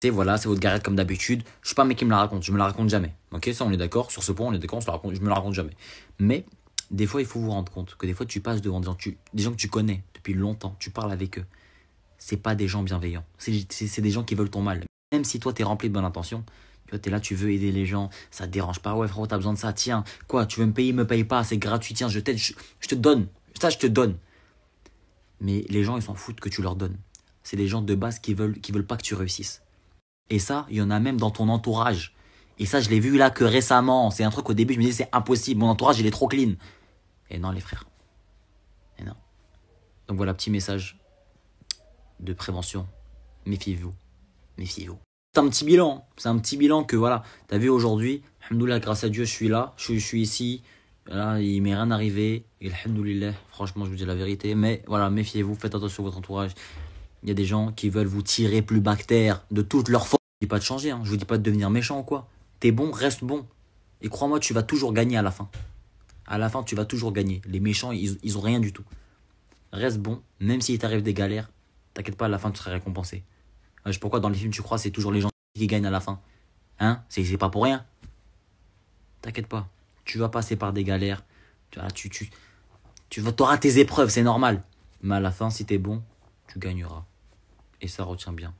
C'est voilà, c'est votre garette comme d'habitude. Je suis pas un mec qui me la raconte, je me la raconte jamais. Ok, ça on est d'accord, sur ce point on est d'accord, on je me la raconte jamais. Mais des fois il faut vous rendre compte que des fois tu passes devant des gens, des gens que tu connais depuis longtemps, tu parles avec eux. C'est pas des gens bienveillants, c'est des gens qui veulent ton mal. Même si toi t'es rempli de bonne intention, tu es là, tu veux aider les gens, ça te dérange pas. Ouais, frérot, t'as besoin de ça. Tiens, quoi, tu veux me payer, me paye pas, c'est gratuit. Tiens, je t'aide, je, je, te donne. Ça, je te donne. Mais les gens, ils s'en foutent que tu leur donnes. C'est des gens de base qui veulent, qui veulent pas que tu réussisses. Et ça, il y en a même dans ton entourage. Et ça, je l'ai vu là que récemment. C'est un truc au début, je me disais, c'est impossible. Mon entourage, il est trop clean. Et non, les frères. Et non. Donc voilà, petit message de prévention. Méfiez-vous. Méfiez-vous. C'est un petit bilan. C'est un petit bilan que voilà. T'as vu aujourd'hui, Alhamdoulilah, grâce à Dieu, je suis là. Je, suis ici. Là, il m'est rien arrivé. il Alhamdoulilah, franchement, je vous dis la vérité. Mais voilà, méfiez-vous. Faites attention à votre entourage. Il y a des gens qui veulent vous tirer plus bactère de toute leur force dis pas de changer, hein. je vous dis pas de devenir méchant ou quoi. T'es bon, reste bon. Et crois-moi, tu vas toujours gagner à la fin. À la fin, tu vas toujours gagner. Les méchants, ils, ils ont rien du tout. Reste bon, même s'il t'arrive des galères, t'inquiète pas, à la fin, tu seras récompensé. Pourquoi dans les films, tu crois, c'est toujours les gens qui gagnent à la fin Hein C'est pas pour rien. T'inquiète pas, tu vas passer par des galères. Tu, tu, tu, tu auras tes épreuves, c'est normal. Mais à la fin, si t'es bon, tu gagneras. Et ça retient bien.